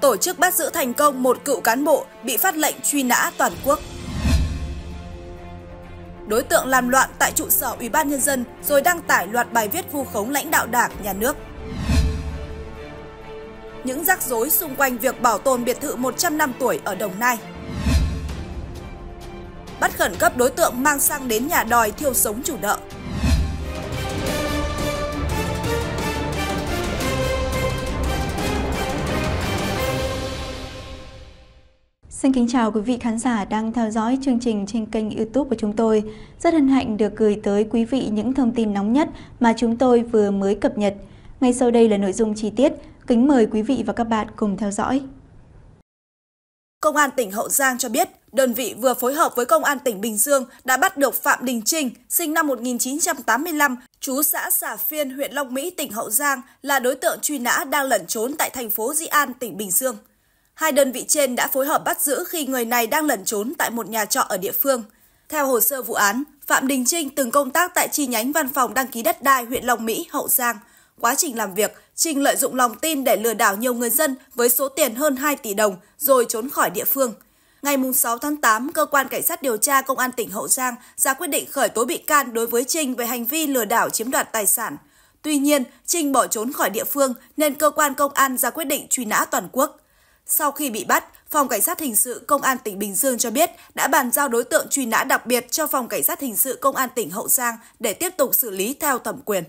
tổ chức bắt giữ thành công một cựu cán bộ bị phát lệnh truy nã toàn quốc. Đối tượng làm loạn tại trụ sở Ủy ban Nhân dân rồi đăng tải loạt bài viết vu khống lãnh đạo đảng, nhà nước. Những rắc rối xung quanh việc bảo tồn biệt thự 100 năm tuổi ở Đồng Nai. Bắt khẩn cấp đối tượng mang sang đến nhà đòi thiêu sống chủ nợ. Xin kính chào quý vị khán giả đang theo dõi chương trình trên kênh youtube của chúng tôi. Rất hân hạnh được gửi tới quý vị những thông tin nóng nhất mà chúng tôi vừa mới cập nhật. Ngay sau đây là nội dung chi tiết. Kính mời quý vị và các bạn cùng theo dõi. Công an tỉnh Hậu Giang cho biết, đơn vị vừa phối hợp với Công an tỉnh Bình Dương đã bắt được Phạm Đình Trinh, sinh năm 1985, chú xã Xà Phiên, huyện Long Mỹ, tỉnh Hậu Giang, là đối tượng truy nã đang lẩn trốn tại thành phố Di An, tỉnh Bình Dương. Hai đơn vị trên đã phối hợp bắt giữ khi người này đang lẩn trốn tại một nhà trọ ở địa phương. Theo hồ sơ vụ án, Phạm Đình Trinh từng công tác tại chi nhánh văn phòng đăng ký đất đai huyện Long Mỹ, Hậu Giang. Quá trình làm việc, Trinh lợi dụng lòng tin để lừa đảo nhiều người dân với số tiền hơn 2 tỷ đồng rồi trốn khỏi địa phương. Ngày 6 tháng 8, Cơ quan Cảnh sát điều tra Công an tỉnh Hậu Giang ra quyết định khởi tố bị can đối với Trinh về hành vi lừa đảo chiếm đoạt tài sản. Tuy nhiên, Trinh bỏ trốn khỏi địa phương nên cơ quan công an ra quyết định truy nã toàn quốc. Sau khi bị bắt, Phòng Cảnh sát Hình sự Công an tỉnh Bình Dương cho biết đã bàn giao đối tượng truy nã đặc biệt cho Phòng Cảnh sát Hình sự Công an tỉnh Hậu Giang để tiếp tục xử lý theo thẩm quyền.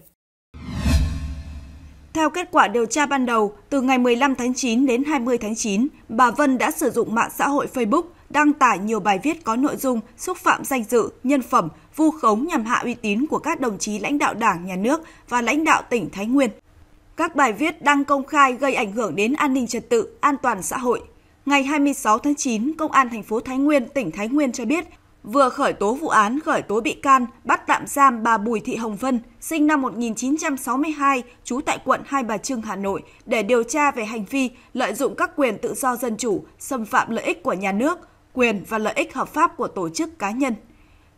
Theo kết quả điều tra ban đầu, từ ngày 15 tháng 9 đến 20 tháng 9, bà Vân đã sử dụng mạng xã hội Facebook đăng tải nhiều bài viết có nội dung xúc phạm danh dự, nhân phẩm, vu khống nhằm hạ uy tín của các đồng chí lãnh đạo Đảng, Nhà nước và lãnh đạo tỉnh Thái Nguyên các bài viết đăng công khai gây ảnh hưởng đến an ninh trật tự, an toàn xã hội. Ngày 26 tháng 9, Công an thành phố Thái Nguyên, tỉnh Thái Nguyên cho biết vừa khởi tố vụ án, khởi tố bị can, bắt tạm giam bà Bùi Thị Hồng Vân, sinh năm 1962, trú tại quận Hai Bà Trưng, Hà Nội, để điều tra về hành vi lợi dụng các quyền tự do dân chủ, xâm phạm lợi ích của nhà nước, quyền và lợi ích hợp pháp của tổ chức cá nhân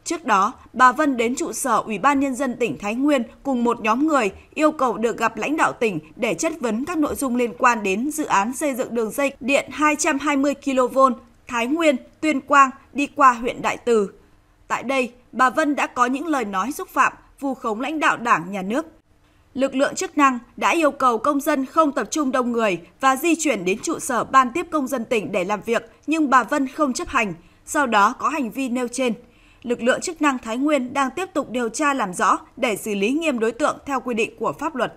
Trước đó, bà Vân đến trụ sở Ủy ban Nhân dân tỉnh Thái Nguyên cùng một nhóm người yêu cầu được gặp lãnh đạo tỉnh để chất vấn các nội dung liên quan đến dự án xây dựng đường dây điện 220 kV Thái Nguyên, Tuyên Quang đi qua huyện Đại Từ. Tại đây, bà Vân đã có những lời nói xúc phạm, vu khống lãnh đạo đảng, nhà nước. Lực lượng chức năng đã yêu cầu công dân không tập trung đông người và di chuyển đến trụ sở Ban tiếp công dân tỉnh để làm việc, nhưng bà Vân không chấp hành, sau đó có hành vi nêu trên – lực lượng chức năng Thái Nguyên đang tiếp tục điều tra làm rõ để xử lý nghiêm đối tượng theo quy định của pháp luật.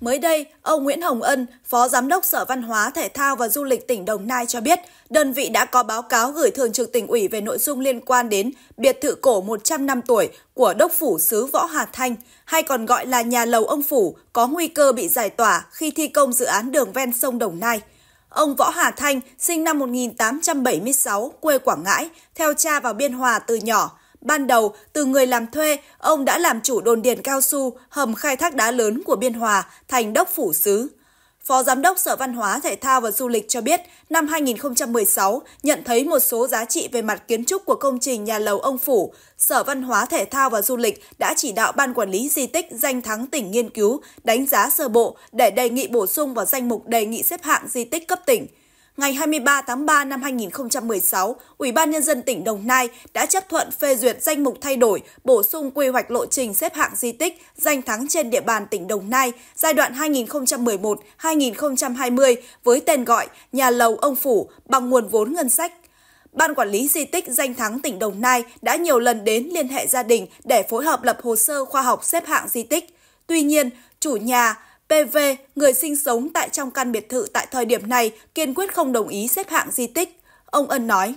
Mới đây, ông Nguyễn Hồng Ân, Phó Giám đốc Sở Văn hóa, Thể thao và Du lịch tỉnh Đồng Nai cho biết, đơn vị đã có báo cáo gửi Thường trực tỉnh ủy về nội dung liên quan đến biệt thự cổ 100 năm tuổi của đốc phủ sứ Võ Hà Thanh, hay còn gọi là nhà lầu ông phủ, có nguy cơ bị giải tỏa khi thi công dự án đường ven sông Đồng Nai – Ông Võ Hà Thanh, sinh năm 1876, quê Quảng Ngãi, theo cha vào Biên Hòa từ nhỏ. Ban đầu, từ người làm thuê, ông đã làm chủ đồn điền cao su, hầm khai thác đá lớn của Biên Hòa, thành đốc phủ xứ. Phó Giám đốc Sở Văn hóa, Thể thao và Du lịch cho biết, năm 2016 nhận thấy một số giá trị về mặt kiến trúc của công trình nhà lầu ông Phủ. Sở Văn hóa, Thể thao và Du lịch đã chỉ đạo Ban Quản lý Di tích danh thắng tỉnh nghiên cứu, đánh giá sơ bộ để đề nghị bổ sung vào danh mục đề nghị xếp hạng di tích cấp tỉnh ngày 23 tháng 3 năm 2016, Ủy ban Nhân dân tỉnh Đồng Nai đã chấp thuận phê duyệt danh mục thay đổi, bổ sung quy hoạch lộ trình xếp hạng di tích, danh thắng trên địa bàn tỉnh Đồng Nai giai đoạn 2011-2020 với tên gọi Nhà lầu Ông Phủ bằng nguồn vốn ngân sách. Ban Quản lý Di tích Danh thắng tỉnh Đồng Nai đã nhiều lần đến liên hệ gia đình để phối hợp lập hồ sơ khoa học xếp hạng di tích. Tuy nhiên, chủ nhà PV, người sinh sống tại trong căn biệt thự tại thời điểm này, kiên quyết không đồng ý xếp hạng di tích. Ông Ân nói.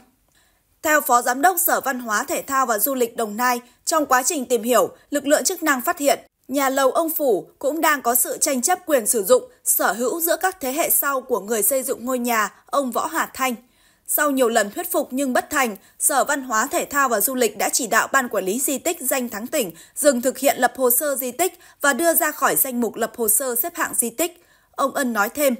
Theo Phó Giám đốc Sở Văn hóa Thể thao và Du lịch Đồng Nai, trong quá trình tìm hiểu, lực lượng chức năng phát hiện nhà lầu ông Phủ cũng đang có sự tranh chấp quyền sử dụng, sở hữu giữa các thế hệ sau của người xây dựng ngôi nhà, ông Võ Hà Thanh. Sau nhiều lần thuyết phục nhưng bất thành, Sở Văn hóa Thể thao và Du lịch đã chỉ đạo Ban Quản lý Di tích Danh Thắng tỉnh dừng thực hiện lập hồ sơ di tích và đưa ra khỏi danh mục lập hồ sơ xếp hạng di tích. Ông Ân nói thêm,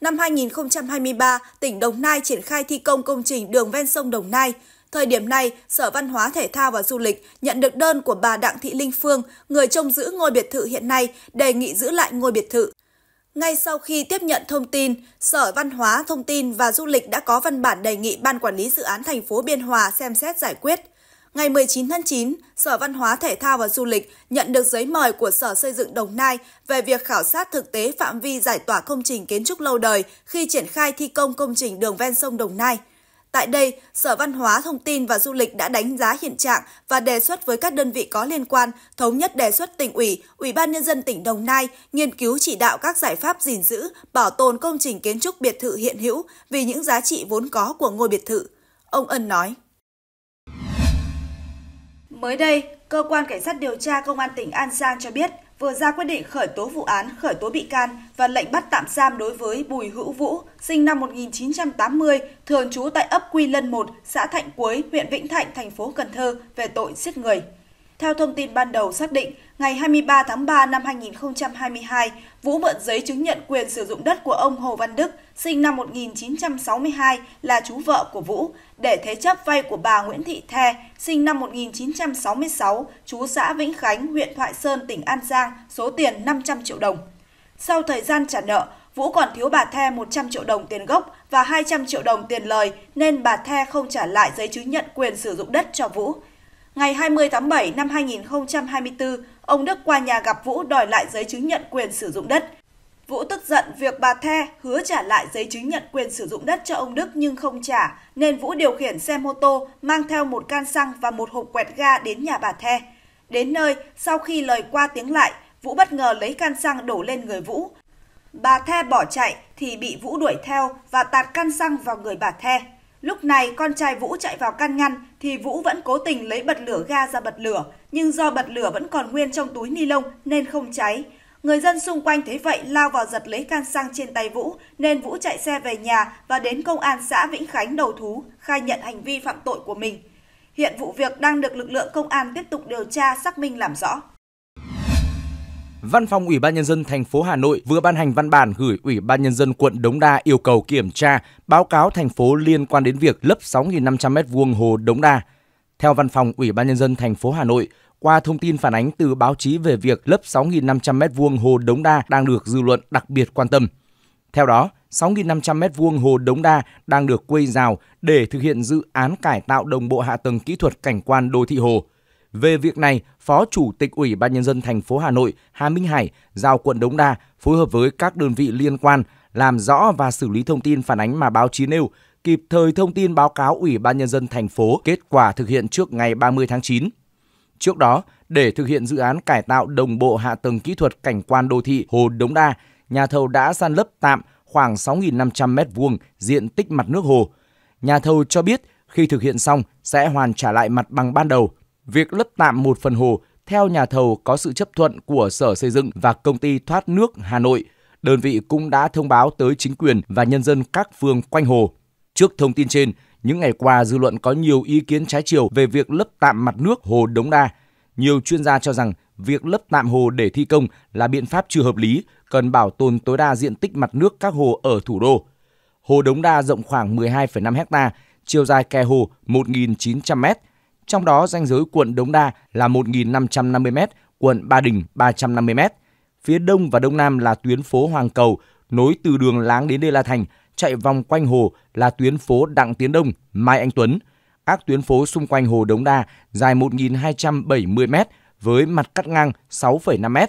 năm 2023, tỉnh Đồng Nai triển khai thi công công trình đường ven sông Đồng Nai. Thời điểm này, Sở Văn hóa Thể thao và Du lịch nhận được đơn của bà Đặng Thị Linh Phương, người trông giữ ngôi biệt thự hiện nay, đề nghị giữ lại ngôi biệt thự. Ngay sau khi tiếp nhận thông tin, Sở Văn hóa, Thông tin và Du lịch đã có văn bản đề nghị Ban Quản lý Dự án thành phố Biên Hòa xem xét giải quyết. Ngày 19 tháng 9, Sở Văn hóa Thể thao và Du lịch nhận được giấy mời của Sở Xây dựng Đồng Nai về việc khảo sát thực tế phạm vi giải tỏa công trình kiến trúc lâu đời khi triển khai thi công công trình đường ven sông Đồng Nai – Tại đây, Sở Văn hóa, Thông tin và Du lịch đã đánh giá hiện trạng và đề xuất với các đơn vị có liên quan, thống nhất đề xuất tỉnh ủy, Ủy ban Nhân dân tỉnh Đồng Nai nghiên cứu chỉ đạo các giải pháp gìn giữ, bảo tồn công trình kiến trúc biệt thự hiện hữu vì những giá trị vốn có của ngôi biệt thự. Ông Ân nói. Mới đây, Cơ quan Cảnh sát điều tra Công an tỉnh An Giang cho biết vừa ra quyết định khởi tố vụ án, khởi tố bị can và lệnh bắt tạm giam đối với Bùi Hữu Vũ, sinh năm 1980, thường trú tại ấp Quy Lân 1, xã Thạnh Quế, huyện Vĩnh Thạnh, thành phố Cần Thơ về tội giết người. Theo thông tin ban đầu xác định, ngày 23 tháng 3 năm 2022, Vũ mượn giấy chứng nhận quyền sử dụng đất của ông Hồ Văn Đức, sinh năm 1962, là chú vợ của Vũ, để thế chấp vay của bà Nguyễn Thị The, sinh năm 1966, chú xã Vĩnh Khánh, huyện Thoại Sơn, tỉnh An Giang, số tiền 500 triệu đồng. Sau thời gian trả nợ, Vũ còn thiếu bà The 100 triệu đồng tiền gốc và 200 triệu đồng tiền lời nên bà The không trả lại giấy chứng nhận quyền sử dụng đất cho Vũ. Ngày 20 tháng 7 năm 2024, ông Đức qua nhà gặp Vũ đòi lại giấy chứng nhận quyền sử dụng đất. Vũ tức giận việc bà The hứa trả lại giấy chứng nhận quyền sử dụng đất cho ông Đức nhưng không trả, nên Vũ điều khiển xe mô tô mang theo một can xăng và một hộp quẹt ga đến nhà bà The. Đến nơi, sau khi lời qua tiếng lại, Vũ bất ngờ lấy can xăng đổ lên người Vũ. Bà The bỏ chạy thì bị Vũ đuổi theo và tạt can xăng vào người bà The. Lúc này con trai Vũ chạy vào can ngăn thì Vũ vẫn cố tình lấy bật lửa ga ra bật lửa, nhưng do bật lửa vẫn còn nguyên trong túi ni lông nên không cháy. Người dân xung quanh thấy vậy lao vào giật lấy can xăng trên tay Vũ nên Vũ chạy xe về nhà và đến công an xã Vĩnh Khánh đầu thú, khai nhận hành vi phạm tội của mình. Hiện vụ việc đang được lực lượng công an tiếp tục điều tra xác minh làm rõ. Văn phòng Ủy ban nhân dân thành phố Hà Nội vừa ban hành văn bản gửi Ủy ban nhân dân quận Đống Đa yêu cầu kiểm tra báo cáo thành phố liên quan đến việc lấp 6.500 m2 hồ Đống Đa. Theo văn phòng Ủy ban nhân dân thành phố Hà Nội, qua thông tin phản ánh từ báo chí về việc lấp 6.500 m2 hồ Đống Đa đang được dư luận đặc biệt quan tâm. Theo đó, 6.500 m2 hồ Đống Đa đang được quây rào để thực hiện dự án cải tạo đồng bộ hạ tầng kỹ thuật cảnh quan đô thị hồ – về việc này, Phó Chủ tịch Ủy ban nhân dân thành phố Hà Nội Hà Minh Hải giao quận Đống Đa phối hợp với các đơn vị liên quan làm rõ và xử lý thông tin phản ánh mà báo chí nêu, kịp thời thông tin báo cáo Ủy ban nhân dân thành phố kết quả thực hiện trước ngày 30 tháng 9. Trước đó, để thực hiện dự án cải tạo đồng bộ hạ tầng kỹ thuật cảnh quan đô thị Hồ Đống Đa, nhà thầu đã san lấp tạm khoảng 6.500 m2 diện tích mặt nước hồ. Nhà thầu cho biết khi thực hiện xong sẽ hoàn trả lại mặt bằng ban đầu Việc lấp tạm một phần hồ theo nhà thầu có sự chấp thuận của Sở Xây dựng và Công ty Thoát nước Hà Nội. Đơn vị cũng đã thông báo tới chính quyền và nhân dân các phường quanh hồ. Trước thông tin trên, những ngày qua dư luận có nhiều ý kiến trái chiều về việc lấp tạm mặt nước hồ Đống Đa. Nhiều chuyên gia cho rằng việc lấp tạm hồ để thi công là biện pháp chưa hợp lý, cần bảo tồn tối đa diện tích mặt nước các hồ ở thủ đô. Hồ Đống Đa rộng khoảng 12,5 ha, chiều dài kè hồ 1.900 m, trong đó ranh giới quận Đống Đa là 1.550m, quận Ba Đình 350m. Phía đông và đông nam là tuyến phố Hoàng Cầu, nối từ đường Láng đến Đê La Thành, chạy vòng quanh hồ là tuyến phố Đặng Tiến Đông, Mai Anh Tuấn. Các tuyến phố xung quanh hồ Đống Đa dài 1.270m với mặt cắt ngang 6,5m.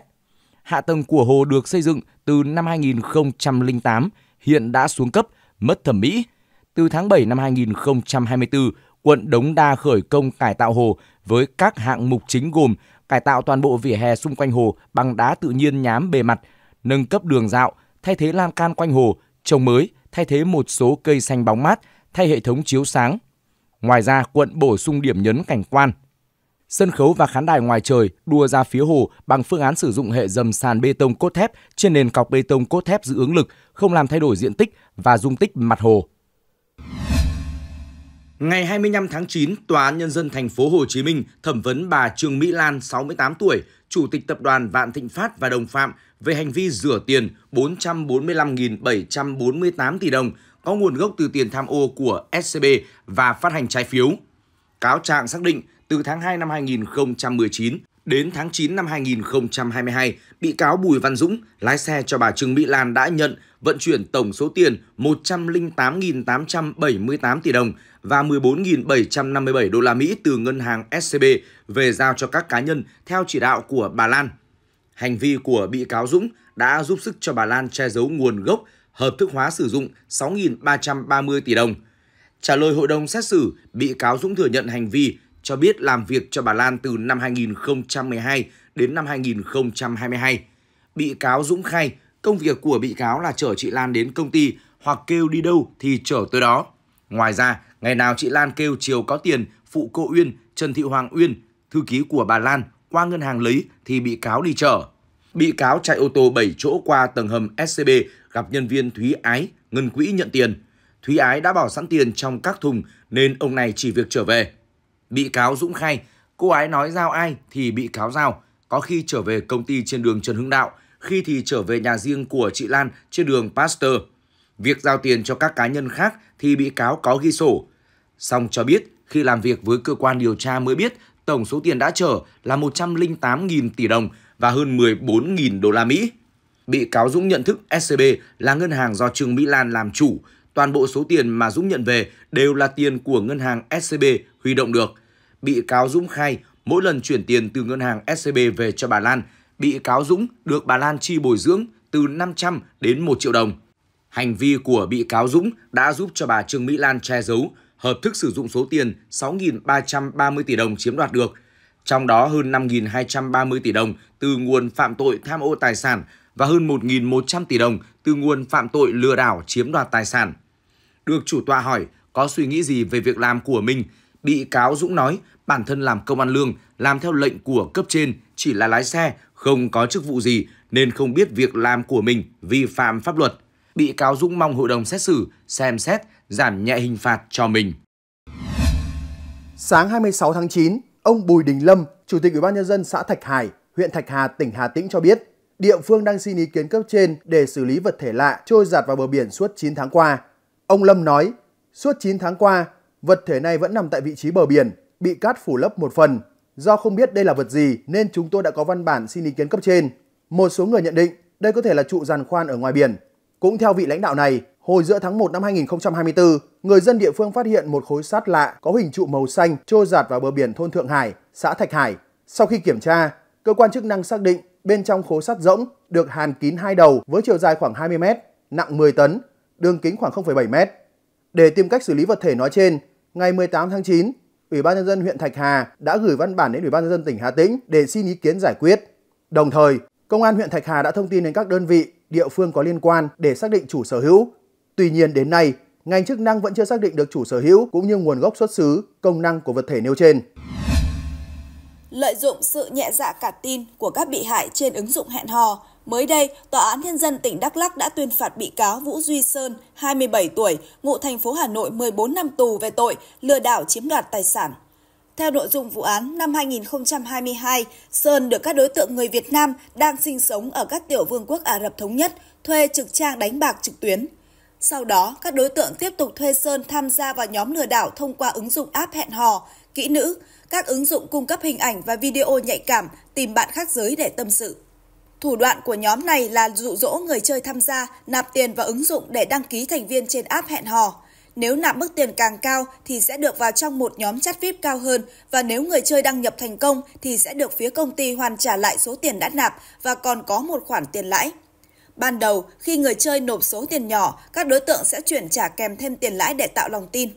Hạ tầng của hồ được xây dựng từ năm 2008, hiện đã xuống cấp, mất thẩm mỹ. Từ tháng 7 năm 2024, quận Đống Đa khởi công cải tạo hồ với các hạng mục chính gồm cải tạo toàn bộ vỉa hè xung quanh hồ bằng đá tự nhiên nhám bề mặt, nâng cấp đường dạo, thay thế lan can quanh hồ, trồng mới, thay thế một số cây xanh bóng mát, thay hệ thống chiếu sáng. Ngoài ra, quận bổ sung điểm nhấn cảnh quan. Sân khấu và khán đài ngoài trời đua ra phía hồ bằng phương án sử dụng hệ dầm sàn bê tông cốt thép trên nền cọc bê tông cốt thép giữ ứng lực, không làm thay đổi diện tích và dung tích mặt hồ. Ngày 25 tháng 9, Tòa án Nhân dân thành phố Hồ Chí Minh thẩm vấn bà Trương Mỹ Lan, 68 tuổi, Chủ tịch Tập đoàn Vạn Thịnh Phát và đồng phạm về hành vi rửa tiền 445.748 tỷ đồng có nguồn gốc từ tiền tham ô của SCB và phát hành trái phiếu. Cáo trạng xác định, từ tháng 2 năm 2019 đến tháng 9 năm 2022, bị cáo Bùi Văn Dũng lái xe cho bà Trương Mỹ Lan đã nhận vận chuyển tổng số tiền 108.878 tỷ đồng và 14.757 đô la Mỹ từ ngân hàng SCB về giao cho các cá nhân theo chỉ đạo của bà Lan. Hành vi của bị cáo Dũng đã giúp sức cho bà Lan che giấu nguồn gốc hợp thức hóa sử dụng 6.330 tỷ đồng. Trả lời hội đồng xét xử, bị cáo Dũng thừa nhận hành vi cho biết làm việc cho bà Lan từ năm 2012 đến năm 2022. Bị cáo Dũng khai Công việc của bị cáo là chở chị Lan đến công ty hoặc kêu đi đâu thì chở tới đó. Ngoài ra, ngày nào chị Lan kêu chiều có tiền, phụ cô Uyên, Trần Thị Hoàng Uyên, thư ký của bà Lan qua ngân hàng lấy thì bị cáo đi chở. Bị cáo chạy ô tô 7 chỗ qua tầng hầm SCB gặp nhân viên Thúy Ái, ngân quỹ nhận tiền. Thúy Ái đã bỏ sẵn tiền trong các thùng nên ông này chỉ việc trở về. Bị cáo Dũng khai, cô ái nói giao ai thì bị cáo giao. Có khi trở về công ty trên đường Trần Hưng Đạo khi thì trở về nhà riêng của chị Lan trên đường Pasteur. Việc giao tiền cho các cá nhân khác thì bị cáo có ghi sổ. Song cho biết khi làm việc với cơ quan điều tra mới biết tổng số tiền đã trở là 108.000 tỷ đồng và hơn 14.000 đô la Mỹ. Bị cáo Dũng nhận thức SCB là ngân hàng do Trương Mỹ Lan làm chủ. Toàn bộ số tiền mà Dũng nhận về đều là tiền của ngân hàng SCB huy động được. Bị cáo Dũng khai mỗi lần chuyển tiền từ ngân hàng SCB về cho bà Lan bị cáo Dũng được bà Lan chi bồi dưỡng từ 500 đến 1 triệu đồng. Hành vi của bị cáo Dũng đã giúp cho bà Trương Mỹ Lan che giấu, hợp thức sử dụng số tiền 6.330 tỷ đồng chiếm đoạt được, trong đó hơn 5.230 tỷ đồng từ nguồn phạm tội tham ô tài sản và hơn 1.100 tỷ đồng từ nguồn phạm tội lừa đảo chiếm đoạt tài sản. Được chủ tọa hỏi có suy nghĩ gì về việc làm của mình, bị cáo Dũng nói bản thân làm công an lương, làm theo lệnh của cấp trên, chỉ là lái xe, không có chức vụ gì nên không biết việc làm của mình vi phạm pháp luật. Bị cáo Dũng mong hội đồng xét xử xem xét giảm nhẹ hình phạt cho mình. Sáng 26 tháng 9, ông Bùi Đình Lâm, Chủ tịch Ủy ban nhân dân xã Thạch Hải, huyện Thạch Hà, tỉnh Hà Tĩnh cho biết, địa phương đang xin ý kiến cấp trên để xử lý vật thể lạ trôi giặt vào bờ biển suốt 9 tháng qua. Ông Lâm nói, suốt 9 tháng qua, vật thể này vẫn nằm tại vị trí bờ biển, bị cát phủ lấp một phần, Do không biết đây là vật gì nên chúng tôi đã có văn bản xin ý kiến cấp trên. Một số người nhận định đây có thể là trụ giàn khoan ở ngoài biển. Cũng theo vị lãnh đạo này, hồi giữa tháng 1 năm 2024, người dân địa phương phát hiện một khối sắt lạ có hình trụ màu xanh trôi giạt vào bờ biển thôn Thượng Hải, xã Thạch Hải. Sau khi kiểm tra, cơ quan chức năng xác định bên trong khối sắt rỗng được hàn kín hai đầu với chiều dài khoảng 20 m, nặng 10 tấn, đường kính khoảng 0,7 m. Để tìm cách xử lý vật thể nói trên, ngày 18 tháng 9, Ủy ban nhân dân huyện Thạch Hà đã gửi văn bản đến Ủy ban nhân dân tỉnh Hà Tĩnh để xin ý kiến giải quyết. Đồng thời, công an huyện Thạch Hà đã thông tin đến các đơn vị, địa phương có liên quan để xác định chủ sở hữu. Tuy nhiên đến nay, ngành chức năng vẫn chưa xác định được chủ sở hữu cũng như nguồn gốc xuất xứ, công năng của vật thể nêu trên. Lợi dụng sự nhẹ dạ cả tin của các bị hại trên ứng dụng hẹn hò, Mới đây, Tòa án Nhân dân tỉnh Đắk Lắc đã tuyên phạt bị cáo Vũ Duy Sơn, 27 tuổi, ngụ thành phố Hà Nội 14 năm tù về tội lừa đảo chiếm đoạt tài sản. Theo nội dung vụ án, năm 2022, Sơn được các đối tượng người Việt Nam đang sinh sống ở các tiểu vương quốc Ả Rập Thống Nhất thuê trực trang đánh bạc trực tuyến. Sau đó, các đối tượng tiếp tục thuê Sơn tham gia vào nhóm lừa đảo thông qua ứng dụng app hẹn hò, kỹ nữ, các ứng dụng cung cấp hình ảnh và video nhạy cảm tìm bạn khác giới để tâm sự. Thủ đoạn của nhóm này là dụ dỗ người chơi tham gia, nạp tiền vào ứng dụng để đăng ký thành viên trên app hẹn hò. Nếu nạp mức tiền càng cao thì sẽ được vào trong một nhóm chat VIP cao hơn và nếu người chơi đăng nhập thành công thì sẽ được phía công ty hoàn trả lại số tiền đã nạp và còn có một khoản tiền lãi. Ban đầu, khi người chơi nộp số tiền nhỏ, các đối tượng sẽ chuyển trả kèm thêm tiền lãi để tạo lòng tin.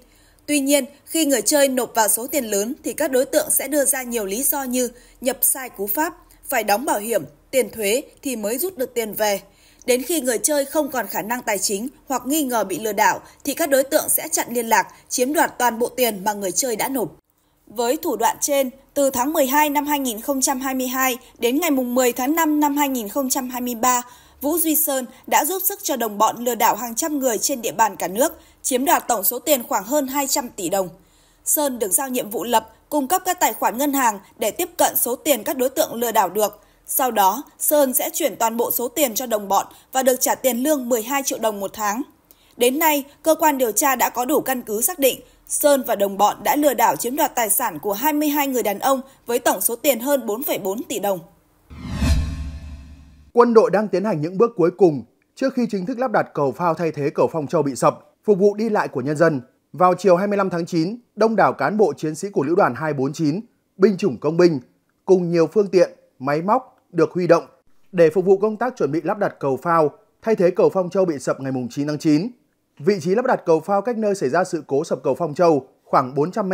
Tuy nhiên, khi người chơi nộp vào số tiền lớn thì các đối tượng sẽ đưa ra nhiều lý do như nhập sai cú pháp, phải đóng bảo hiểm, tiền thuế thì mới rút được tiền về. Đến khi người chơi không còn khả năng tài chính hoặc nghi ngờ bị lừa đảo thì các đối tượng sẽ chặn liên lạc, chiếm đoạt toàn bộ tiền mà người chơi đã nộp. Với thủ đoạn trên, từ tháng 12 năm 2022 đến ngày 10 tháng 5 năm 2023, Vũ Duy Sơn đã giúp sức cho đồng bọn lừa đảo hàng trăm người trên địa bàn cả nước, chiếm đoạt tổng số tiền khoảng hơn 200 tỷ đồng. Sơn được giao nhiệm vụ lập, cung cấp các tài khoản ngân hàng để tiếp cận số tiền các đối tượng lừa đảo được, sau đó, Sơn sẽ chuyển toàn bộ số tiền cho đồng bọn và được trả tiền lương 12 triệu đồng một tháng. Đến nay, cơ quan điều tra đã có đủ căn cứ xác định Sơn và đồng bọn đã lừa đảo chiếm đoạt tài sản của 22 người đàn ông với tổng số tiền hơn 4,4 tỷ đồng. Quân đội đang tiến hành những bước cuối cùng trước khi chính thức lắp đặt cầu phao thay thế cầu Phong Châu bị sập, phục vụ đi lại của nhân dân. Vào chiều 25 tháng 9, đông đảo cán bộ chiến sĩ của Lữ đoàn 249, binh chủng công binh, cùng nhiều phương tiện, máy móc, được huy động để phục vụ công tác chuẩn bị lắp đặt cầu phao thay thế cầu Phong Châu bị sập ngày 9 tháng 9. Vị trí lắp đặt cầu phao cách nơi xảy ra sự cố sập cầu Phong Châu khoảng 400 m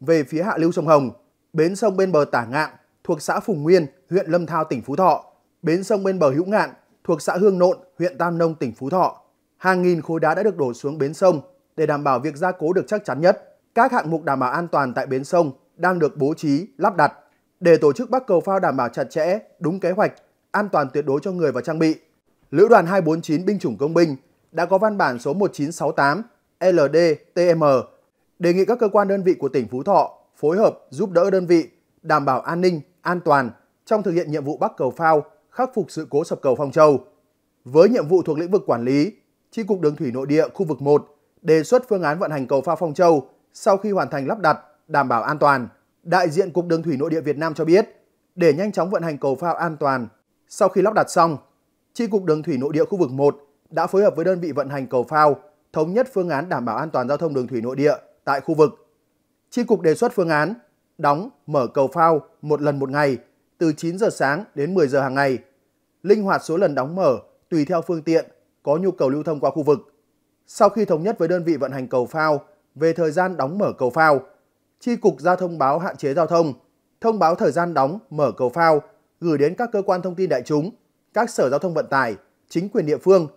về phía hạ lưu sông Hồng, bến sông bên bờ Tả Ngạn thuộc xã Phùng Nguyên, huyện Lâm Thao, tỉnh Phú Thọ, bến sông bên bờ Hữu Ngạn thuộc xã Hương Nộn, huyện Tam Nông, tỉnh Phú Thọ. Hàng nghìn khối đá đã được đổ xuống bến sông để đảm bảo việc gia cố được chắc chắn nhất. Các hạng mục đảm bảo an toàn tại bến sông đang được bố trí, lắp đặt để tổ chức Bắc Cầu Phao đảm bảo chặt chẽ, đúng kế hoạch, an toàn tuyệt đối cho người và trang bị. Lữ đoàn 249 binh chủng công binh đã có văn bản số 1968 LDTM đề nghị các cơ quan đơn vị của tỉnh Phú Thọ phối hợp giúp đỡ đơn vị đảm bảo an ninh, an toàn trong thực hiện nhiệm vụ Bắc Cầu Phao khắc phục sự cố sập cầu Phong Châu. Với nhiệm vụ thuộc lĩnh vực quản lý, Chi cục Đường thủy nội địa khu vực 1 đề xuất phương án vận hành cầu phao Phong Châu sau khi hoàn thành lắp đặt đảm bảo an toàn đại diện Cục Đường thủy Nội địa Việt Nam cho biết, để nhanh chóng vận hành cầu phao an toàn, sau khi lắp đặt xong, Chi cục Đường thủy Nội địa khu vực 1 đã phối hợp với đơn vị vận hành cầu phao thống nhất phương án đảm bảo an toàn giao thông đường thủy nội địa tại khu vực. Chi cục đề xuất phương án đóng, mở cầu phao một lần một ngày từ 9 giờ sáng đến 10 giờ hàng ngày, linh hoạt số lần đóng mở tùy theo phương tiện có nhu cầu lưu thông qua khu vực. Sau khi thống nhất với đơn vị vận hành cầu phao về thời gian đóng mở cầu phao, Chi cục ra thông báo hạn chế giao thông, thông báo thời gian đóng, mở cầu phao, gửi đến các cơ quan thông tin đại chúng, các sở giao thông vận tải, chính quyền địa phương,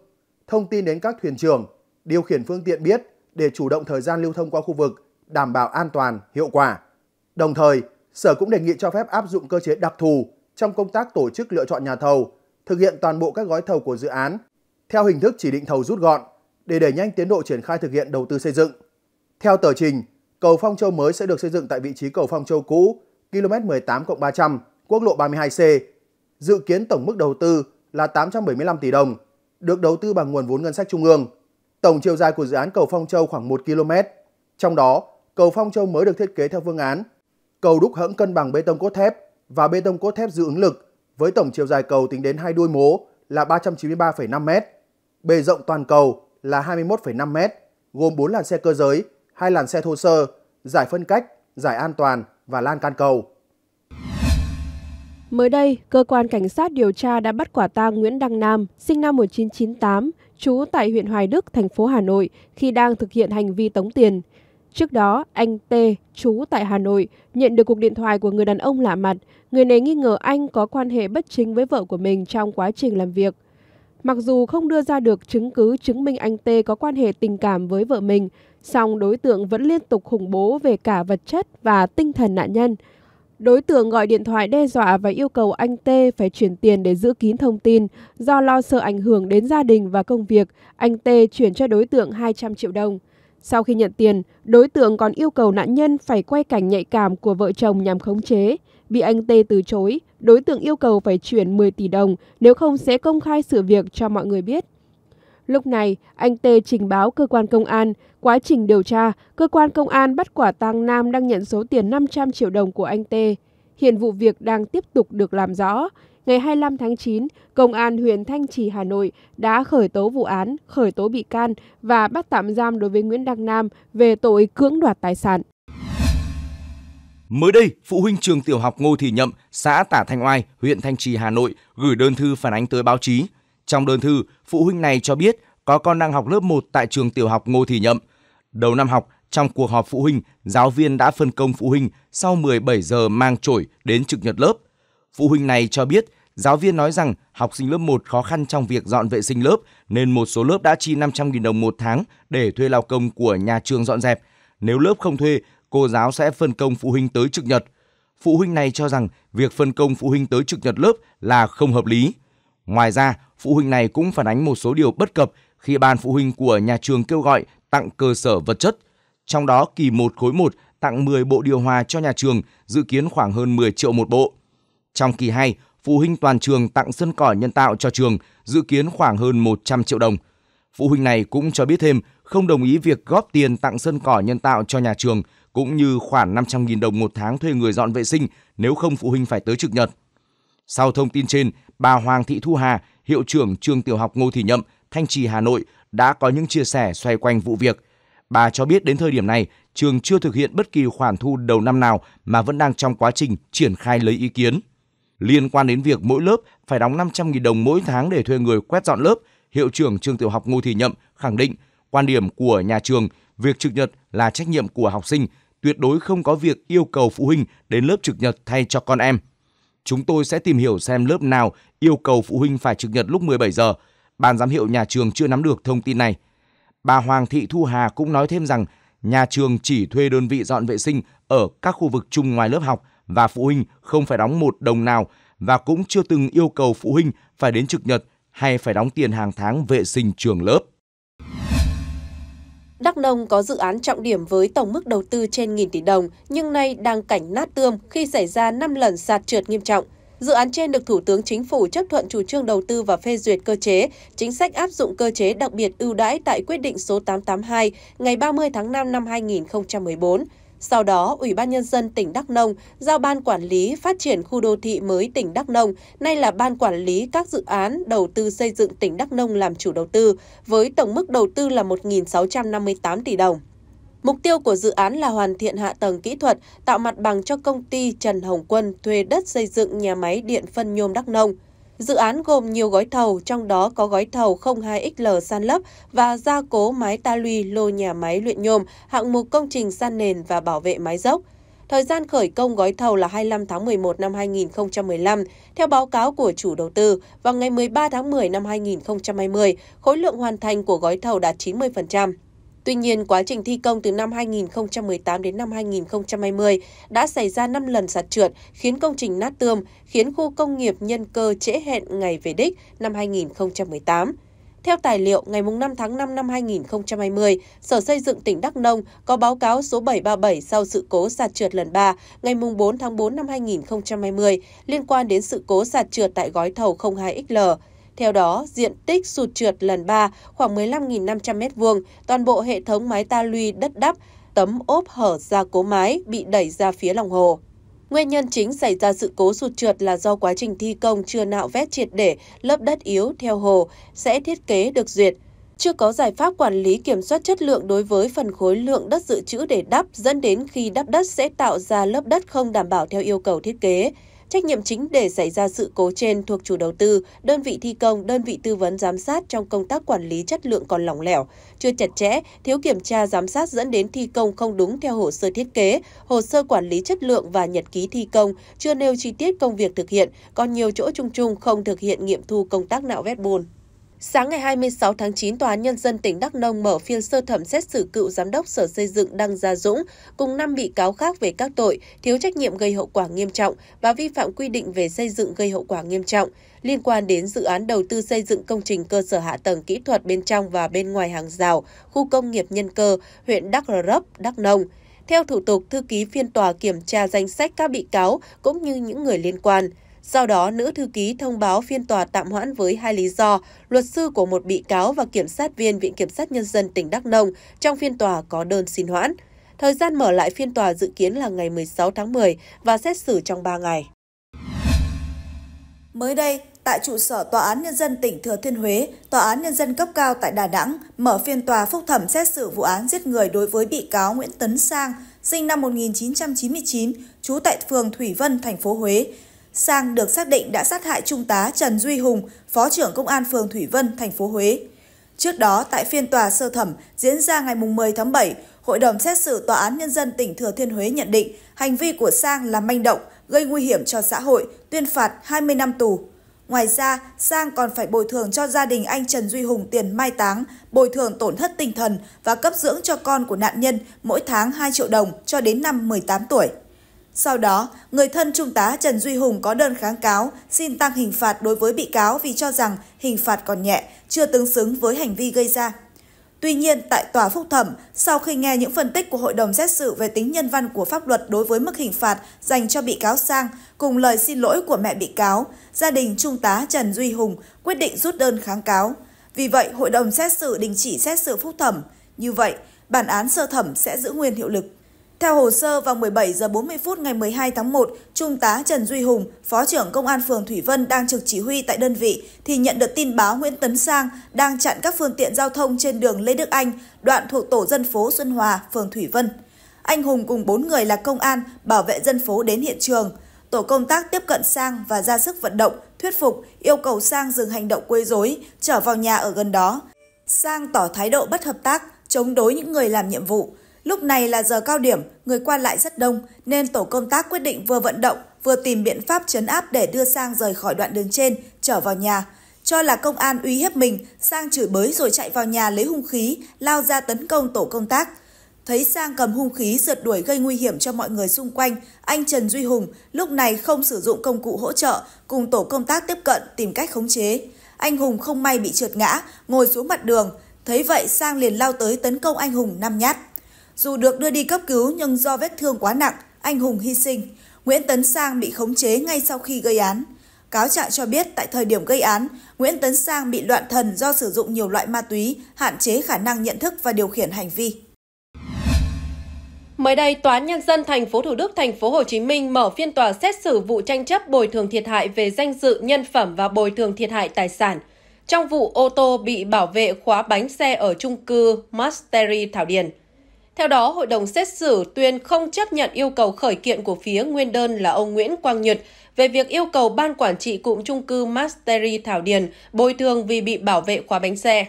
thông tin đến các thuyền trưởng, điều khiển phương tiện biết để chủ động thời gian lưu thông qua khu vực, đảm bảo an toàn, hiệu quả. Đồng thời, Sở cũng đề nghị cho phép áp dụng cơ chế đặc thù trong công tác tổ chức lựa chọn nhà thầu, thực hiện toàn bộ các gói thầu của dự án theo hình thức chỉ định thầu rút gọn để đẩy nhanh tiến độ triển khai thực hiện đầu tư xây dựng. Theo tờ trình, Cầu Phong Châu mới sẽ được xây dựng tại vị trí cầu Phong Châu cũ, km 18 300, quốc lộ 32C. Dự kiến tổng mức đầu tư là 875 tỷ đồng, được đầu tư bằng nguồn vốn ngân sách trung ương. Tổng chiều dài của dự án cầu Phong Châu khoảng 1 km. Trong đó, cầu Phong Châu mới được thiết kế theo phương án cầu đúc hẫng cân bằng bê tông cốt thép và bê tông cốt thép dự ứng lực với tổng chiều dài cầu tính đến hai đuôi mố là 393,5 m, bề rộng toàn cầu là 21,5 m, gồm 4 làn xe cơ giới hai làn xe thô sơ, giải phân cách, giải an toàn và lan can cầu. Mới đây, cơ quan cảnh sát điều tra đã bắt quả tang Nguyễn Đăng Nam, sinh năm 1998, trú tại huyện Hoài Đức, thành phố Hà Nội, khi đang thực hiện hành vi tống tiền. Trước đó, anh T, trú tại Hà Nội, nhận được cuộc điện thoại của người đàn ông lạ mặt. Người này nghi ngờ anh có quan hệ bất chính với vợ của mình trong quá trình làm việc. Mặc dù không đưa ra được chứng cứ chứng minh anh T có quan hệ tình cảm với vợ mình, song đối tượng vẫn liên tục khủng bố về cả vật chất và tinh thần nạn nhân. Đối tượng gọi điện thoại đe dọa và yêu cầu anh T phải chuyển tiền để giữ kín thông tin. Do lo sợ ảnh hưởng đến gia đình và công việc, anh T chuyển cho đối tượng 200 triệu đồng. Sau khi nhận tiền, đối tượng còn yêu cầu nạn nhân phải quay cảnh nhạy cảm của vợ chồng nhằm khống chế. Bị anh T từ chối, đối tượng yêu cầu phải chuyển 10 tỷ đồng, nếu không sẽ công khai sự việc cho mọi người biết. Lúc này, anh Tê trình báo cơ quan công an. Quá trình điều tra, cơ quan công an bắt quả tang Nam đang nhận số tiền 500 triệu đồng của anh Tê. Hiện vụ việc đang tiếp tục được làm rõ. Ngày 25 tháng 9, Công an huyện Thanh Trì, Hà Nội đã khởi tố vụ án, khởi tố bị can và bắt tạm giam đối với Nguyễn Đăng Nam về tội cưỡng đoạt tài sản. Mới đây, phụ huynh trường tiểu học Ngô Thị Nhậm, xã Tả Thanh Oai, huyện Thanh Trì, Hà Nội gửi đơn thư phản ánh tới báo chí trong đơn thư, phụ huynh này cho biết có con đang học lớp 1 tại trường tiểu học Ngô Thị Nhậm. Đầu năm học, trong cuộc họp phụ huynh, giáo viên đã phân công phụ huynh sau 17 giờ mang chổi đến trực nhật lớp. Phụ huynh này cho biết giáo viên nói rằng học sinh lớp 1 khó khăn trong việc dọn vệ sinh lớp nên một số lớp đã chi 500.000 đồng một tháng để thuê lao công của nhà trường dọn dẹp. Nếu lớp không thuê, cô giáo sẽ phân công phụ huynh tới trực nhật. Phụ huynh này cho rằng việc phân công phụ huynh tới trực nhật lớp là không hợp lý. Ngoài ra, phụ huynh này cũng phản ánh một số điều bất cập khi ban phụ huynh của nhà trường kêu gọi tặng cơ sở vật chất. Trong đó, kỳ 1 khối 1 tặng 10 bộ điều hòa cho nhà trường, dự kiến khoảng hơn 10 triệu một bộ. Trong kỳ 2, phụ huynh toàn trường tặng sân cỏ nhân tạo cho trường, dự kiến khoảng hơn 100 triệu đồng. Phụ huynh này cũng cho biết thêm không đồng ý việc góp tiền tặng sân cỏ nhân tạo cho nhà trường cũng như khoảng 500.000 đồng một tháng thuê người dọn vệ sinh nếu không phụ huynh phải tới trực nhật. Sau thông tin trên, bà Hoàng Thị Thu Hà, hiệu trưởng trường tiểu học Ngô Thị Nhậm, Thanh Trì, Hà Nội đã có những chia sẻ xoay quanh vụ việc. Bà cho biết đến thời điểm này, trường chưa thực hiện bất kỳ khoản thu đầu năm nào mà vẫn đang trong quá trình triển khai lấy ý kiến. Liên quan đến việc mỗi lớp phải đóng 500.000 đồng mỗi tháng để thuê người quét dọn lớp, hiệu trưởng trường tiểu học Ngô Thị Nhậm khẳng định quan điểm của nhà trường, việc trực nhật là trách nhiệm của học sinh, tuyệt đối không có việc yêu cầu phụ huynh đến lớp trực nhật thay cho con em. Chúng tôi sẽ tìm hiểu xem lớp nào yêu cầu phụ huynh phải trực nhật lúc 17 giờ. Ban giám hiệu nhà trường chưa nắm được thông tin này. Bà Hoàng Thị Thu Hà cũng nói thêm rằng nhà trường chỉ thuê đơn vị dọn vệ sinh ở các khu vực chung ngoài lớp học và phụ huynh không phải đóng một đồng nào và cũng chưa từng yêu cầu phụ huynh phải đến trực nhật hay phải đóng tiền hàng tháng vệ sinh trường lớp. Đắk Nông có dự án trọng điểm với tổng mức đầu tư trên nghìn tỷ đồng, nhưng nay đang cảnh nát tươm khi xảy ra 5 lần sạt trượt nghiêm trọng. Dự án trên được Thủ tướng Chính phủ chấp thuận chủ trương đầu tư và phê duyệt cơ chế, chính sách áp dụng cơ chế đặc biệt ưu đãi tại quyết định số 882 ngày 30 tháng 5 năm 2014. Sau đó, Ủy ban Nhân dân tỉnh Đắk Nông giao Ban Quản lý Phát triển Khu đô thị mới tỉnh Đắk Nông, nay là Ban Quản lý các dự án đầu tư xây dựng tỉnh Đắk Nông làm chủ đầu tư, với tổng mức đầu tư là 1.658 tỷ đồng. Mục tiêu của dự án là hoàn thiện hạ tầng kỹ thuật, tạo mặt bằng cho công ty Trần Hồng Quân thuê đất xây dựng nhà máy điện phân nhôm Đắk Nông. Dự án gồm nhiều gói thầu, trong đó có gói thầu 02XL san lấp và gia cố mái ta luy lô nhà máy luyện nhôm, hạng mục công trình san nền và bảo vệ mái dốc. Thời gian khởi công gói thầu là 25 tháng 11 năm 2015. Theo báo cáo của chủ đầu tư, vào ngày 13 tháng 10 năm 2020, khối lượng hoàn thành của gói thầu đạt 90%. Tuy nhiên, quá trình thi công từ năm 2018 đến năm 2020 đã xảy ra 5 lần sạt trượt, khiến công trình nát tươm, khiến khu công nghiệp nhân cơ trễ hẹn ngày về đích năm 2018. Theo tài liệu, ngày 5 tháng 5 năm 2020, Sở Xây dựng tỉnh Đắk Nông có báo cáo số 737 sau sự cố sạt trượt lần 3 ngày 4 tháng 4 năm 2020 liên quan đến sự cố sạt trượt tại gói thầu 02XL. Theo đó, diện tích sụt trượt lần 3 khoảng 15.500 m2, toàn bộ hệ thống mái ta luy đất đắp, tấm ốp hở ra cố mái bị đẩy ra phía lòng hồ. Nguyên nhân chính xảy ra sự cố sụt trượt là do quá trình thi công chưa nạo vét triệt để, lớp đất yếu theo hồ sẽ thiết kế được duyệt. Chưa có giải pháp quản lý kiểm soát chất lượng đối với phần khối lượng đất dự trữ để đắp dẫn đến khi đắp đất sẽ tạo ra lớp đất không đảm bảo theo yêu cầu thiết kế. Trách nhiệm chính để xảy ra sự cố trên thuộc chủ đầu tư, đơn vị thi công, đơn vị tư vấn giám sát trong công tác quản lý chất lượng còn lỏng lẻo, chưa chặt chẽ, thiếu kiểm tra giám sát dẫn đến thi công không đúng theo hồ sơ thiết kế, hồ sơ quản lý chất lượng và nhật ký thi công chưa nêu chi tiết công việc thực hiện, còn nhiều chỗ chung chung không thực hiện nghiệm thu công tác nạo vét bùn. Sáng ngày 26 tháng 9, Tòa án Nhân dân tỉnh Đắk Nông mở phiên sơ thẩm xét xử cựu Giám đốc Sở Xây dựng Đăng Gia Dũng cùng 5 bị cáo khác về các tội thiếu trách nhiệm gây hậu quả nghiêm trọng và vi phạm quy định về xây dựng gây hậu quả nghiêm trọng liên quan đến dự án đầu tư xây dựng công trình cơ sở hạ tầng kỹ thuật bên trong và bên ngoài hàng rào, khu công nghiệp nhân cơ, huyện Đắk Rấp, Đắk Nông. Theo thủ tục, thư ký phiên tòa kiểm tra danh sách các bị cáo cũng như những người liên quan. Do đó, nữ thư ký thông báo phiên tòa tạm hoãn với hai lý do, luật sư của một bị cáo và kiểm sát viên Viện Kiểm sát Nhân dân tỉnh Đắk Nông trong phiên tòa có đơn xin hoãn. Thời gian mở lại phiên tòa dự kiến là ngày 16 tháng 10 và xét xử trong 3 ngày. Mới đây, tại trụ sở Tòa án Nhân dân tỉnh Thừa Thiên Huế, Tòa án Nhân dân cấp cao tại Đà Nẵng mở phiên tòa phúc thẩm xét xử vụ án giết người đối với bị cáo Nguyễn Tấn Sang, sinh năm 1999, trú tại phường Thủy Vân, thành phố Huế, Sang được xác định đã sát hại Trung tá Trần Duy Hùng, Phó trưởng Công an phường Thủy Vân, thành phố Huế. Trước đó, tại phiên tòa sơ thẩm diễn ra ngày 10 tháng 7, Hội đồng xét xử Tòa án Nhân dân tỉnh Thừa Thiên Huế nhận định hành vi của Sang là manh động, gây nguy hiểm cho xã hội, tuyên phạt 20 năm tù. Ngoài ra, Sang còn phải bồi thường cho gia đình anh Trần Duy Hùng tiền mai táng, bồi thường tổn thất tinh thần và cấp dưỡng cho con của nạn nhân mỗi tháng 2 triệu đồng cho đến năm 18 tuổi. Sau đó, người thân Trung tá Trần Duy Hùng có đơn kháng cáo xin tăng hình phạt đối với bị cáo vì cho rằng hình phạt còn nhẹ, chưa tương xứng với hành vi gây ra. Tuy nhiên, tại tòa phúc thẩm, sau khi nghe những phân tích của hội đồng xét xử về tính nhân văn của pháp luật đối với mức hình phạt dành cho bị cáo Sang cùng lời xin lỗi của mẹ bị cáo, gia đình Trung tá Trần Duy Hùng quyết định rút đơn kháng cáo. Vì vậy, hội đồng xét xử đình chỉ xét xử phúc thẩm. Như vậy, bản án sơ thẩm sẽ giữ nguyên hiệu lực. Theo hồ sơ, vào 17 giờ 40 phút ngày 12 tháng 1, Trung tá Trần Duy Hùng, Phó trưởng Công an phường Thủy Vân đang trực chỉ huy tại đơn vị thì nhận được tin báo Nguyễn Tấn Sang đang chặn các phương tiện giao thông trên đường Lê Đức Anh, đoạn thuộc tổ dân phố Xuân Hòa, phường Thủy Vân. Anh Hùng cùng 4 người là công an, bảo vệ dân phố đến hiện trường. Tổ công tác tiếp cận Sang và ra sức vận động, thuyết phục, yêu cầu Sang dừng hành động quấy rối, trở vào nhà ở gần đó. Sang tỏ thái độ bất hợp tác, chống đối những người làm nhiệm vụ. Lúc này là giờ cao điểm, người qua lại rất đông, nên tổ công tác quyết định vừa vận động, vừa tìm biện pháp chấn áp để đưa Sang rời khỏi đoạn đường trên, trở vào nhà. Cho là công an uy hiếp mình, Sang chửi bới rồi chạy vào nhà lấy hung khí, lao ra tấn công tổ công tác. Thấy Sang cầm hung khí rượt đuổi gây nguy hiểm cho mọi người xung quanh, anh Trần Duy Hùng lúc này không sử dụng công cụ hỗ trợ, cùng tổ công tác tiếp cận tìm cách khống chế. Anh Hùng không may bị trượt ngã, ngồi xuống mặt đường. Thấy vậy Sang liền lao tới tấn công anh Hùng năm nhát. Dù được đưa đi cấp cứu nhưng do vết thương quá nặng, anh Hùng hy sinh. Nguyễn Tấn Sang bị khống chế ngay sau khi gây án. Cáo trạng cho biết tại thời điểm gây án, Nguyễn Tấn Sang bị loạn thần do sử dụng nhiều loại ma túy, hạn chế khả năng nhận thức và điều khiển hành vi. Mới đây, Tòa án Nhân dân thành phố Thủ Đức, thành phố Hồ Chí Minh mở phiên tòa xét xử vụ tranh chấp bồi thường thiệt hại về danh dự, nhân phẩm và bồi thường thiệt hại tài sản. Trong vụ ô tô bị bảo vệ khóa bánh xe ở trung cư Mastery Thảo Điền, theo đó, hội đồng xét xử tuyên không chấp nhận yêu cầu khởi kiện của phía nguyên đơn là ông Nguyễn Quang Nhật về việc yêu cầu ban quản trị cụm chung cư Mastery Thảo Điền bồi thường vì bị bảo vệ khóa bánh xe.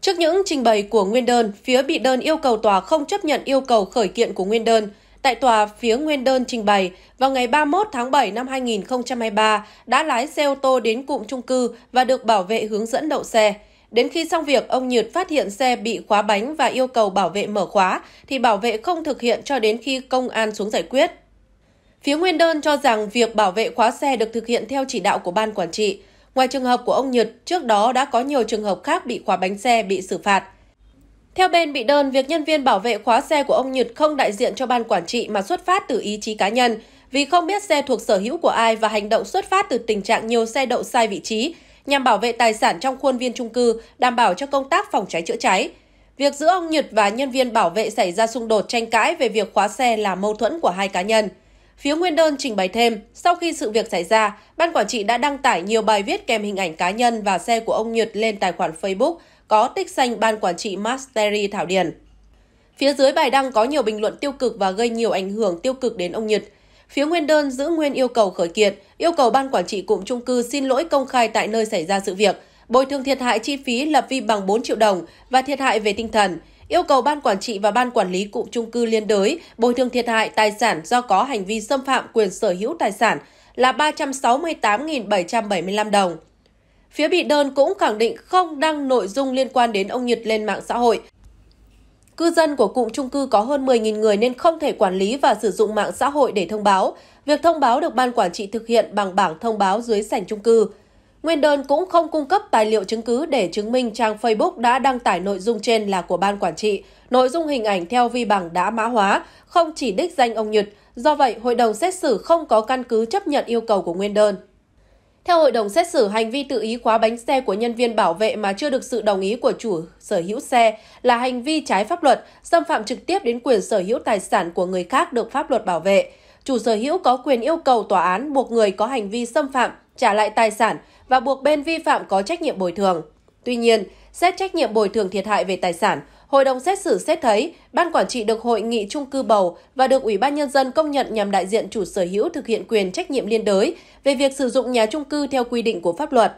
Trước những trình bày của nguyên đơn, phía bị đơn yêu cầu tòa không chấp nhận yêu cầu khởi kiện của nguyên đơn. Tại tòa, phía nguyên đơn trình bày, vào ngày 31 tháng 7 năm 2023 đã lái xe ô tô đến cụm chung cư và được bảo vệ hướng dẫn đậu xe. Đến khi xong việc, ông Nhượt phát hiện xe bị khóa bánh và yêu cầu bảo vệ mở khóa, thì bảo vệ không thực hiện cho đến khi công an xuống giải quyết. Phía nguyên đơn cho rằng việc bảo vệ khóa xe được thực hiện theo chỉ đạo của ban quản trị. Ngoài trường hợp của ông Nhật, trước đó đã có nhiều trường hợp khác bị khóa bánh xe bị xử phạt. Theo bên bị đơn, việc nhân viên bảo vệ khóa xe của ông Nhật không đại diện cho ban quản trị mà xuất phát từ ý chí cá nhân, vì không biết xe thuộc sở hữu của ai và hành động xuất phát từ tình trạng nhiều xe đậu sai vị trí, nhằm bảo vệ tài sản trong khuôn viên trung cư, đảm bảo cho công tác phòng cháy chữa cháy. Việc giữa ông Nhật và nhân viên bảo vệ xảy ra xung đột tranh cãi về việc khóa xe là mâu thuẫn của hai cá nhân. Phía nguyên đơn trình bày thêm, sau khi sự việc xảy ra, ban quản trị đã đăng tải nhiều bài viết kèm hình ảnh cá nhân và xe của ông Nhật lên tài khoản Facebook có tích xanh ban quản trị Mastery Thảo Điền. Phía dưới bài đăng có nhiều bình luận tiêu cực và gây nhiều ảnh hưởng tiêu cực đến ông Nhật – Phía nguyên đơn giữ nguyên yêu cầu khởi kiện, yêu cầu ban quản trị cụm trung cư xin lỗi công khai tại nơi xảy ra sự việc, bồi thường thiệt hại chi phí lập vi bằng 4 triệu đồng và thiệt hại về tinh thần, yêu cầu ban quản trị và ban quản lý cụm trung cư liên đới bồi thường thiệt hại tài sản do có hành vi xâm phạm quyền sở hữu tài sản là 368.775 đồng. Phía bị đơn cũng khẳng định không đăng nội dung liên quan đến ông Nhật lên mạng xã hội, Cư dân của cụm trung cư có hơn 10.000 người nên không thể quản lý và sử dụng mạng xã hội để thông báo. Việc thông báo được ban quản trị thực hiện bằng bảng thông báo dưới sảnh trung cư. Nguyên đơn cũng không cung cấp tài liệu chứng cứ để chứng minh trang Facebook đã đăng tải nội dung trên là của ban quản trị. Nội dung hình ảnh theo vi bằng đã mã hóa, không chỉ đích danh ông Nhật. Do vậy, hội đồng xét xử không có căn cứ chấp nhận yêu cầu của nguyên đơn. Theo hội đồng xét xử, hành vi tự ý khóa bánh xe của nhân viên bảo vệ mà chưa được sự đồng ý của chủ sở hữu xe là hành vi trái pháp luật, xâm phạm trực tiếp đến quyền sở hữu tài sản của người khác được pháp luật bảo vệ. Chủ sở hữu có quyền yêu cầu tòa án buộc người có hành vi xâm phạm trả lại tài sản và buộc bên vi phạm có trách nhiệm bồi thường. Tuy nhiên, xét trách nhiệm bồi thường thiệt hại về tài sản, Hội đồng xét xử xét thấy ban quản trị được hội nghị trung cư bầu và được Ủy ban nhân dân công nhận nhằm đại diện chủ sở hữu thực hiện quyền trách nhiệm liên đới về việc sử dụng nhà trung cư theo quy định của pháp luật.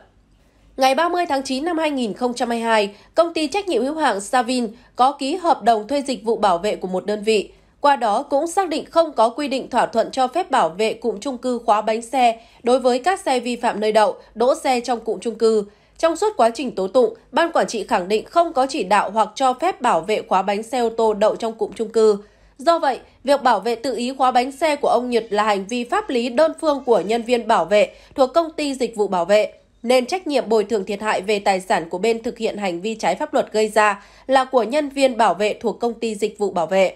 Ngày 30 tháng 9 năm 2022, công ty trách nhiệm hữu hạn Savin có ký hợp đồng thuê dịch vụ bảo vệ của một đơn vị. Qua đó cũng xác định không có quy định thỏa thuận cho phép bảo vệ cụm trung cư khóa bánh xe đối với các xe vi phạm nơi đậu, đỗ xe trong cụm trung cư. Trong suốt quá trình tố tụng, ban quản trị khẳng định không có chỉ đạo hoặc cho phép bảo vệ khóa bánh xe ô tô đậu trong cụm trung cư. Do vậy, việc bảo vệ tự ý khóa bánh xe của ông Nhật là hành vi pháp lý đơn phương của nhân viên bảo vệ thuộc công ty dịch vụ bảo vệ, nên trách nhiệm bồi thường thiệt hại về tài sản của bên thực hiện hành vi trái pháp luật gây ra là của nhân viên bảo vệ thuộc công ty dịch vụ bảo vệ.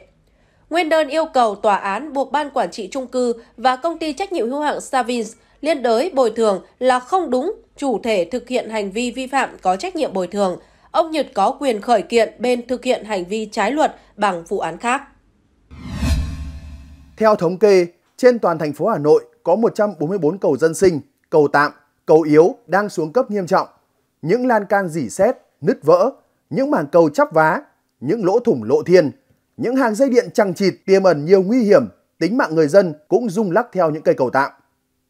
Nguyên đơn yêu cầu tòa án buộc ban quản trị trung cư và công ty trách nhiệm hữu hạn Savins liên đới bồi thường là không đúng chủ thể thực hiện hành vi vi phạm có trách nhiệm bồi thường, ông Nhật có quyền khởi kiện bên thực hiện hành vi trái luật bằng vụ án khác. Theo thống kê, trên toàn thành phố Hà Nội có 144 cầu dân sinh, cầu tạm, cầu yếu đang xuống cấp nghiêm trọng. Những lan can dỉ xét, nứt vỡ, những mảng cầu chắp vá, những lỗ thủng lộ thiên, những hàng dây điện chằng chịt tiềm ẩn nhiều nguy hiểm, tính mạng người dân cũng rung lắc theo những cây cầu tạm.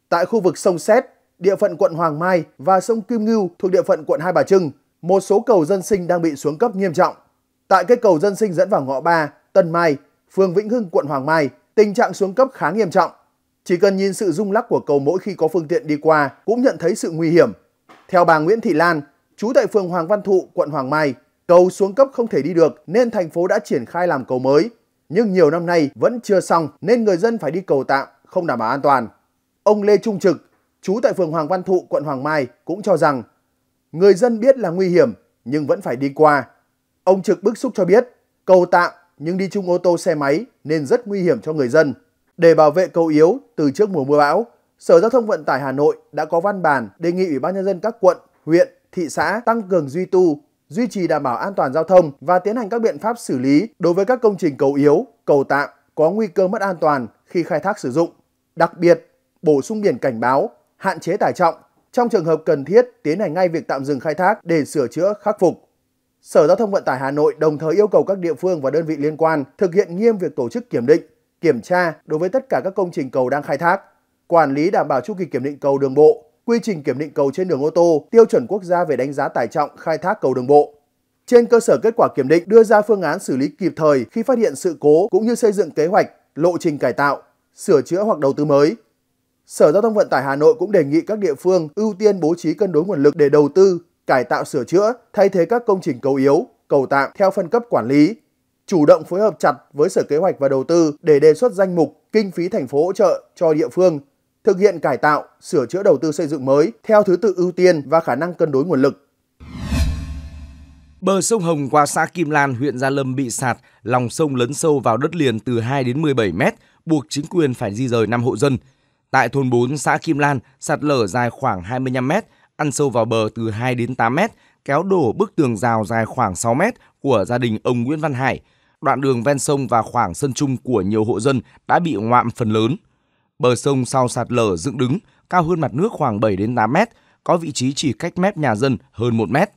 Tại khu vực sông Xét, địa phận quận Hoàng Mai và sông Kim Ngưu thuộc địa phận quận Hai Bà Trưng, một số cầu dân sinh đang bị xuống cấp nghiêm trọng. Tại cây cầu dân sinh dẫn vào ngõ 3, Tân Mai, phường Vĩnh Hưng, quận Hoàng Mai, tình trạng xuống cấp khá nghiêm trọng. Chỉ cần nhìn sự rung lắc của cầu mỗi khi có phương tiện đi qua cũng nhận thấy sự nguy hiểm. Theo bà Nguyễn Thị Lan, chú tại phường Hoàng Văn Thụ, quận Hoàng Mai, cầu xuống cấp không thể đi được nên thành phố đã triển khai làm cầu mới. Nhưng nhiều năm nay vẫn chưa xong nên người dân phải đi cầu tạm, không đảm bảo an toàn. Ông Lê Trung Trực, chú tại phường Hoàng Văn Thụ, quận Hoàng Mai cũng cho rằng người dân biết là nguy hiểm nhưng vẫn phải đi qua. Ông Trực bức xúc cho biết cầu tạm nhưng đi chung ô tô xe máy nên rất nguy hiểm cho người dân. Để bảo vệ cầu yếu từ trước mùa mưa bão, Sở Giao thông Vận tải Hà Nội đã có văn bản đề nghị Ủy ban Nhân dân các quận, huyện, thị xã tăng cường duy tu, duy trì đảm bảo an toàn giao thông và tiến hành các biện pháp xử lý đối với các công trình cầu yếu, cầu tạm có nguy cơ mất an toàn khi khai thác sử dụng. Đặc biệt, bổ sung biển cảnh báo hạn chế tải trọng. Trong trường hợp cần thiết, tiến hành ngay việc tạm dừng khai thác để sửa chữa, khắc phục. Sở Giao thông Vận tải Hà Nội đồng thời yêu cầu các địa phương và đơn vị liên quan thực hiện nghiêm việc tổ chức kiểm định, kiểm tra đối với tất cả các công trình cầu đang khai thác, quản lý đảm bảo chu kỳ kiểm định cầu đường bộ, quy trình kiểm định cầu trên đường ô tô, tiêu chuẩn quốc gia về đánh giá tải trọng khai thác cầu đường bộ. Trên cơ sở kết quả kiểm định đưa ra phương án xử lý kịp thời khi phát hiện sự cố cũng như xây dựng kế hoạch, lộ trình cải tạo, sửa chữa hoặc đầu tư mới. Sở Giao thông Vận tải Hà Nội cũng đề nghị các địa phương ưu tiên bố trí cân đối nguồn lực để đầu tư, cải tạo sửa chữa, thay thế các công trình cầu yếu, cầu tạm theo phân cấp quản lý, chủ động phối hợp chặt với Sở Kế hoạch và Đầu tư để đề xuất danh mục kinh phí thành phố hỗ trợ cho địa phương, thực hiện cải tạo, sửa chữa đầu tư xây dựng mới theo thứ tự ưu tiên và khả năng cân đối nguồn lực. Bờ sông Hồng qua xã Kim Lan, huyện Gia Lâm bị sạt, lòng sông lấn sâu vào đất liền từ 2 đến 17 mét, buộc chính quyền phải di rời 5 hộ dân – Tại thôn 4 xã Kim Lan, sạt lở dài khoảng 25 mét, ăn sâu vào bờ từ 2 đến 8 mét, kéo đổ bức tường rào dài khoảng 6 mét của gia đình ông Nguyễn Văn Hải. Đoạn đường ven sông và khoảng sân chung của nhiều hộ dân đã bị ngoạm phần lớn. Bờ sông sau sạt lở dựng đứng, cao hơn mặt nước khoảng 7 đến 8 mét, có vị trí chỉ cách mép nhà dân hơn 1 mét.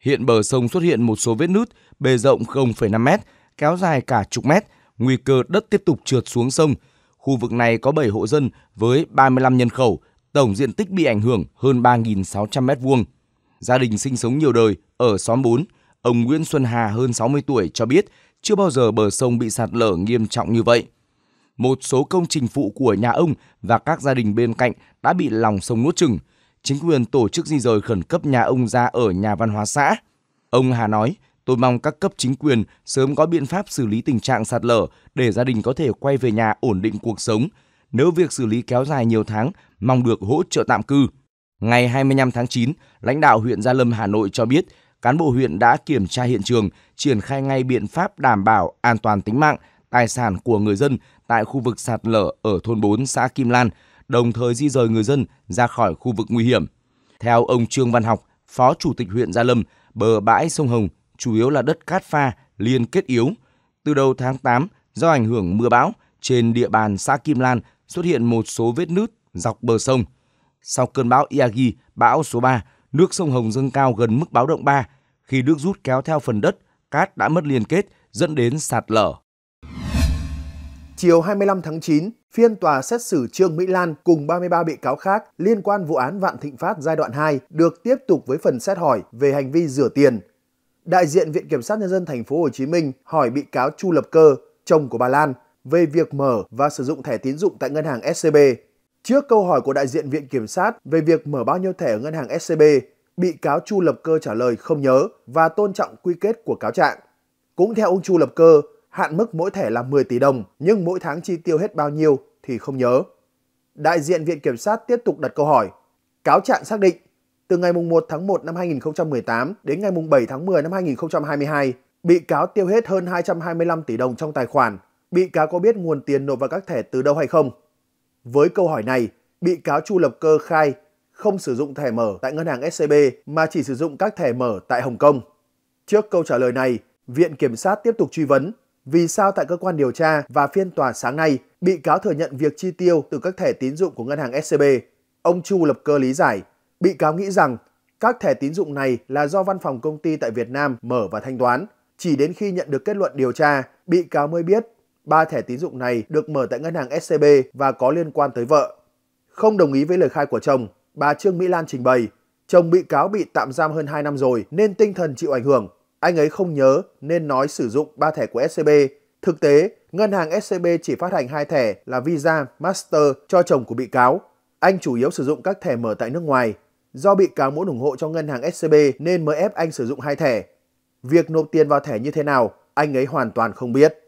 Hiện bờ sông xuất hiện một số vết nứt, bề rộng 0,5 mét, kéo dài cả chục mét, nguy cơ đất tiếp tục trượt xuống sông – Khu vực này có 7 hộ dân với 35 nhân khẩu, tổng diện tích bị ảnh hưởng hơn 3.600 m2. Gia đình sinh sống nhiều đời ở xóm 4, ông Nguyễn Xuân Hà hơn 60 tuổi cho biết chưa bao giờ bờ sông bị sạt lở nghiêm trọng như vậy. Một số công trình phụ của nhà ông và các gia đình bên cạnh đã bị lòng sông nuốt chừng. Chính quyền tổ chức di rời khẩn cấp nhà ông ra ở nhà văn hóa xã. Ông Hà nói, Tôi mong các cấp chính quyền sớm có biện pháp xử lý tình trạng sạt lở để gia đình có thể quay về nhà ổn định cuộc sống. Nếu việc xử lý kéo dài nhiều tháng, mong được hỗ trợ tạm cư. Ngày 25 tháng 9, lãnh đạo huyện Gia Lâm Hà Nội cho biết, cán bộ huyện đã kiểm tra hiện trường, triển khai ngay biện pháp đảm bảo an toàn tính mạng, tài sản của người dân tại khu vực sạt lở ở thôn 4 xã Kim Lan, đồng thời di rời người dân ra khỏi khu vực nguy hiểm. Theo ông Trương Văn Học, Phó Chủ tịch huyện Gia Lâm, bờ bãi sông Hồng chủ yếu là đất cát pha, liên kết yếu. Từ đầu tháng 8, do ảnh hưởng mưa bão, trên địa bàn xã Kim Lan xuất hiện một số vết nứt dọc bờ sông. Sau cơn bão Iagi bão số 3, nước sông Hồng dâng cao gần mức báo động 3. Khi nước rút kéo theo phần đất, cát đã mất liên kết, dẫn đến sạt lở. Chiều 25 tháng 9, phiên tòa xét xử Trương Mỹ Lan cùng 33 bị cáo khác liên quan vụ án Vạn Thịnh Phát giai đoạn 2 được tiếp tục với phần xét hỏi về hành vi rửa tiền, đại diện Viện Kiểm sát Nhân dân thành phố Hồ Chí Minh hỏi bị cáo Chu Lập Cơ, chồng của bà Lan, về việc mở và sử dụng thẻ tín dụng tại ngân hàng SCB. Trước câu hỏi của đại diện Viện Kiểm sát về việc mở bao nhiêu thẻ ở ngân hàng SCB, bị cáo Chu Lập Cơ trả lời không nhớ và tôn trọng quy kết của cáo trạng. Cũng theo ông Chu Lập Cơ, hạn mức mỗi thẻ là 10 tỷ đồng nhưng mỗi tháng chi tiêu hết bao nhiêu thì không nhớ. Đại diện Viện Kiểm sát tiếp tục đặt câu hỏi. Cáo trạng xác định từ ngày 1 tháng 1 năm 2018 đến ngày 7 tháng 10 năm 2022, bị cáo tiêu hết hơn 225 tỷ đồng trong tài khoản. Bị cáo có biết nguồn tiền nộp vào các thẻ từ đâu hay không? Với câu hỏi này, bị cáo Chu Lập Cơ khai không sử dụng thẻ mở tại ngân hàng SCB mà chỉ sử dụng các thẻ mở tại Hồng Kông. Trước câu trả lời này, Viện Kiểm sát tiếp tục truy vấn vì sao tại cơ quan điều tra và phiên tòa sáng nay, bị cáo thừa nhận việc chi tiêu từ các thẻ tín dụng của ngân hàng SCB. Ông Chu lập cơ lý giải, Bị cáo nghĩ rằng các thẻ tín dụng này là do văn phòng công ty tại Việt Nam mở và thanh toán. Chỉ đến khi nhận được kết luận điều tra, bị cáo mới biết ba thẻ tín dụng này được mở tại ngân hàng SCB và có liên quan tới vợ. Không đồng ý với lời khai của chồng, bà Trương Mỹ Lan trình bày, chồng bị cáo bị tạm giam hơn 2 năm rồi nên tinh thần chịu ảnh hưởng. Anh ấy không nhớ nên nói sử dụng ba thẻ của SCB. Thực tế, ngân hàng SCB chỉ phát hành hai thẻ là Visa, Master cho chồng của bị cáo. Anh chủ yếu sử dụng các thẻ mở tại nước ngoài Do bị cáo muốn ủng hộ cho ngân hàng SCB nên mới ép anh sử dụng hai thẻ. Việc nộp tiền vào thẻ như thế nào, anh ấy hoàn toàn không biết.